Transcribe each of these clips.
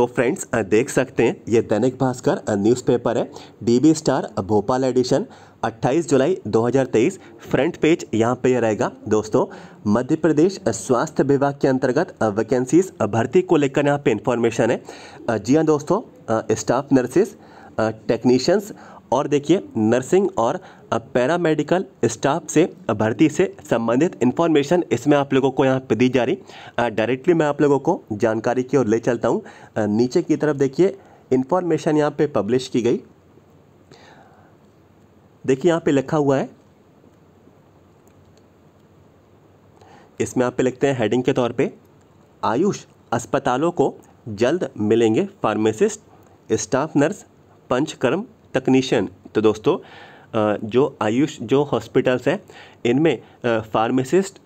तो फ्रेंड्स देख सकते हैं ये दैनिक भास्कर न्यूज़पेपर है डीबी स्टार भोपाल एडिशन 28 जुलाई 2023 फ्रंट पेज यहाँ पे रहेगा दोस्तों मध्य प्रदेश स्वास्थ्य विभाग के अंतर्गत वैकेंसीज भर्ती को लेकर यहाँ पे इंफॉर्मेशन है जी हाँ दोस्तों स्टाफ नर्सेस टेक्नीशियंस और देखिए नर्सिंग और पैरामेडिकल स्टाफ से भर्ती से संबंधित इन्फॉर्मेशन इसमें आप लोगों को यहाँ पे दी जा रही डायरेक्टली मैं आप लोगों को जानकारी की ओर ले चलता हूँ नीचे की तरफ देखिए इन्फॉर्मेशन यहाँ पे पब्लिश की गई देखिए यहाँ पे लिखा हुआ है इसमें आप पे लिखते हैं हेडिंग के तौर पे आयुष अस्पतालों को जल्द मिलेंगे फार्मेसिस्ट स्टाफ नर्स पंचकर्म तकनीशियन तो दोस्तों जो आयुष जो हॉस्पिटल्स हैं इनमें फार्मेसिस्ट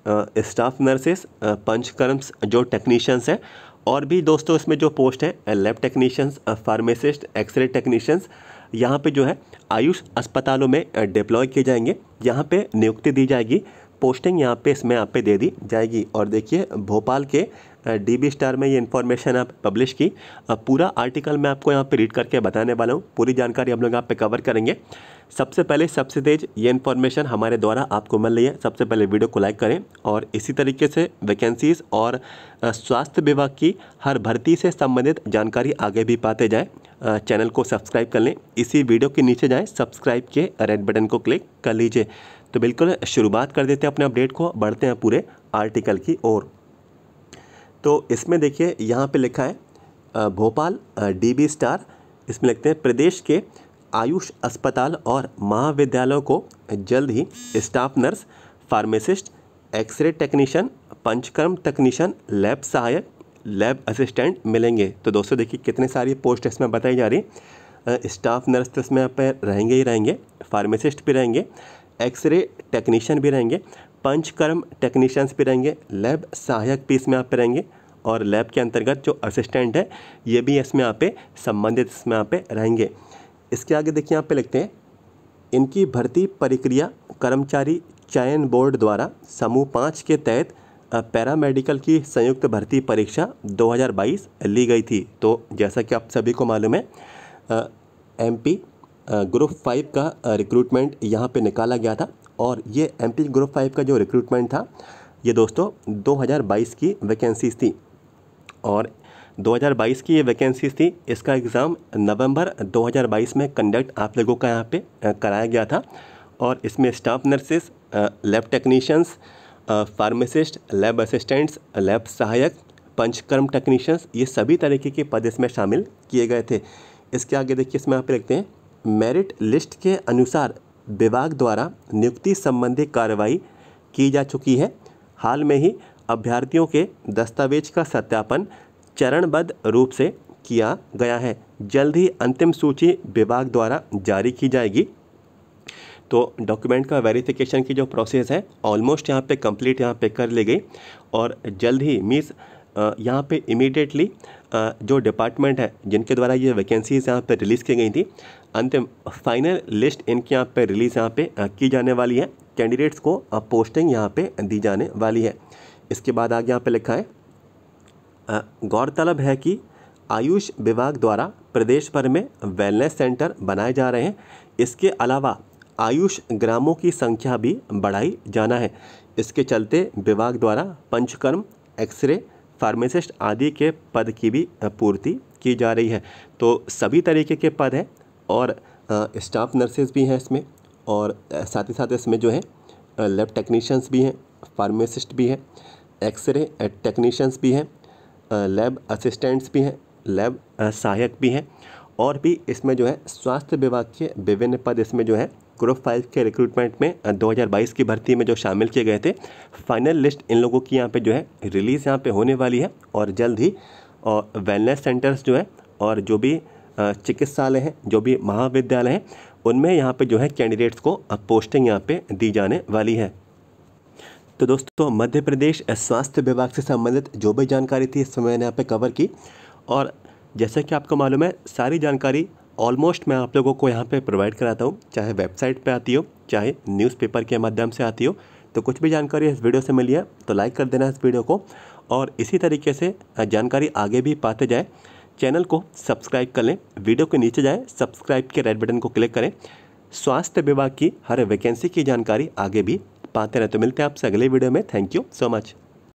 स्टाफ नर्सेस पंचकर्म्स जो टेक्नीशियंस हैं और भी दोस्तों इसमें जो पोस्ट है lab technicians pharmacist x-ray technicians यहाँ पे जो है आयुष अस्पतालों में डिप्लॉय किए जाएंगे यहाँ पे नियुक्ति दी जाएगी पोस्टिंग यहाँ पे इसमें आप पे दे दी जाएगी और देखिए भोपाल के डी बी स्टार में ये इन्फॉर्मेशन आप पब्लिश की पूरा आर्टिकल मैं आपको यहाँ पे रीड करके बताने वाला हूँ पूरी जानकारी हम लोग यहाँ पे कवर करेंगे सबसे पहले सबसे तेज ये इन्फॉर्मेशन हमारे द्वारा आपको मिल रही है सबसे पहले वीडियो को लाइक करें और इसी तरीके से वैकेंसीज़ और स्वास्थ्य विभाग की हर भर्ती से संबंधित जानकारी आगे भी पाते जाएँ चैनल को सब्सक्राइब कर लें इसी वीडियो के नीचे जाएँ सब्सक्राइब के रेड बटन को क्लिक कर लीजिए तो बिल्कुल शुरुआत कर देते हैं अपने अपडेट को बढ़ते हैं पूरे आर्टिकल की ओर तो इसमें देखिए यहाँ पे लिखा है भोपाल डीबी स्टार इसमें लिखते हैं प्रदेश के आयुष अस्पताल और महाविद्यालयों को जल्द ही staff nurse pharmacist x-ray technician panchakarma तकनीशियन लैब सहायक लैब असिस्टेंट मिलेंगे तो दोस्तों देखिए कितने सारी पोस्ट इसमें बताई जा रही स्टाफ नर्स तो इसमें आप रहेंगे ही रहेंगे फार्मासिस्ट भी रहेंगे एक्सरे टेक्नीशियन भी रहेंगे पंचकर्म टेक्नीशियंस भी रहेंगे लैब सहायक भी इसमें आप पे रहेंगे और लैब के अंतर्गत जो असिस्टेंट है ये भी इसमें यहाँ पे संबंधित इसमें यहाँ पे रहेंगे इसके आगे देखिए यहाँ पे लिखते हैं इनकी भर्ती प्रक्रिया कर्मचारी चयन बोर्ड द्वारा समूह पाँच के तहत पैरामेडिकल की संयुक्त भर्ती परीक्षा 2022 ली गई थी तो जैसा कि आप सभी को मालूम है एमपी ग्रुप फाइव का रिक्रूटमेंट यहाँ पे निकाला गया था और ये एम ग्रुप फाइव का जो रिक्रूटमेंट था ये दोस्तों 2022 की वैकेंसीज़ थी और 2022 की ये वैकेंसीज थी इसका एग्ज़ाम नवंबर 2022 में कंडक्ट आप लोगों का यहाँ पे कराया गया था और इसमें staff nurses lab technicians pharmacist lab assistants lab सहायक पंचकर्म टेक्नीशियंस ये सभी तरीके के पद इसमें शामिल किए गए थे इसके आगे देखिए इसमें आप लिखते हैं मेरिट लिस्ट के अनुसार विभाग द्वारा नियुक्ति संबंधी कार्रवाई की जा चुकी है हाल में ही अभ्यर्थियों के दस्तावेज का सत्यापन चरणबद्ध रूप से किया गया है जल्द ही अंतिम सूची विभाग द्वारा जारी की जाएगी तो डॉक्यूमेंट का वेरिफिकेशन की जो प्रोसेस है ऑलमोस्ट यहाँ पे कंप्लीट यहाँ पे कर ली गई और जल्द ही मीस यहाँ पे इमीडिएटली जो डिपार्टमेंट है जिनके द्वारा ये वैकेंसीज़ यहाँ पर रिलीज़ की गई थी अंतिम फाइनल लिस्ट इनके यहाँ पर रिलीज़ यहाँ पर की जाने वाली है कैंडिडेट्स को पोस्टिंग यहाँ पर दी जाने वाली है इसके बाद आगे यहाँ पर लिखा है गौरतलब है कि आयुष विभाग द्वारा प्रदेश भर में वेलनेस सेंटर बनाए जा रहे हैं इसके अलावा आयुष ग्रामों की संख्या भी बढ़ाई जाना है इसके चलते विभाग द्वारा पंचकर्म एक्सरे फार्मेसिस्ट आदि के पद की भी पूर्ति की जा रही है तो सभी तरीके के पद हैं और स्टाफ नर्सेज भी हैं इसमें और साथ ही साथ इसमें जो है लैब टेक्नीशियंस भी हैं फार्मेसिस्ट भी हैं एक्सरे टेक्नीशियंस भी हैं लैब असिस्टेंट्स भी हैं लैब सहायक भी हैं और भी इसमें जो है स्वास्थ्य विभाग के विभिन्न पद इसमें जो है ग्रुप फाइव के रिक्रूटमेंट में 2022 की भर्ती में जो शामिल किए गए थे फाइनल लिस्ट इन लोगों की यहाँ पे जो है रिलीज़ यहाँ पे होने वाली है और जल्द ही और वेलनेस सेंटर्स जो है और जो भी चिकित्सालय हैं जो भी महाविद्यालय हैं उनमें यहाँ पे जो है कैंडिडेट्स को पोस्टिंग यहाँ पे दी जाने वाली है तो दोस्तों मध्य प्रदेश स्वास्थ्य विभाग से संबंधित जो भी जानकारी थी इस समय मैंने यहाँ पर कवर की और जैसा कि आपको मालूम है सारी जानकारी ऑलमोस्ट मैं आप लोगों को यहाँ पे प्रोवाइड कराता हूँ चाहे वेबसाइट पे आती हो चाहे न्यूज़पेपर के माध्यम से आती हो तो कुछ भी जानकारी इस वीडियो से मिली है तो लाइक कर देना इस वीडियो को और इसी तरीके से जानकारी आगे भी पाते जाए चैनल को सब्सक्राइब कर लें वीडियो के नीचे जाए सब्सक्राइब के रेड बटन को क्लिक करें स्वास्थ्य विभाग की हर वैकेंसी की जानकारी आगे भी पाते रहें तो मिलते हैं आपसे अगले वीडियो में थैंक यू सो मच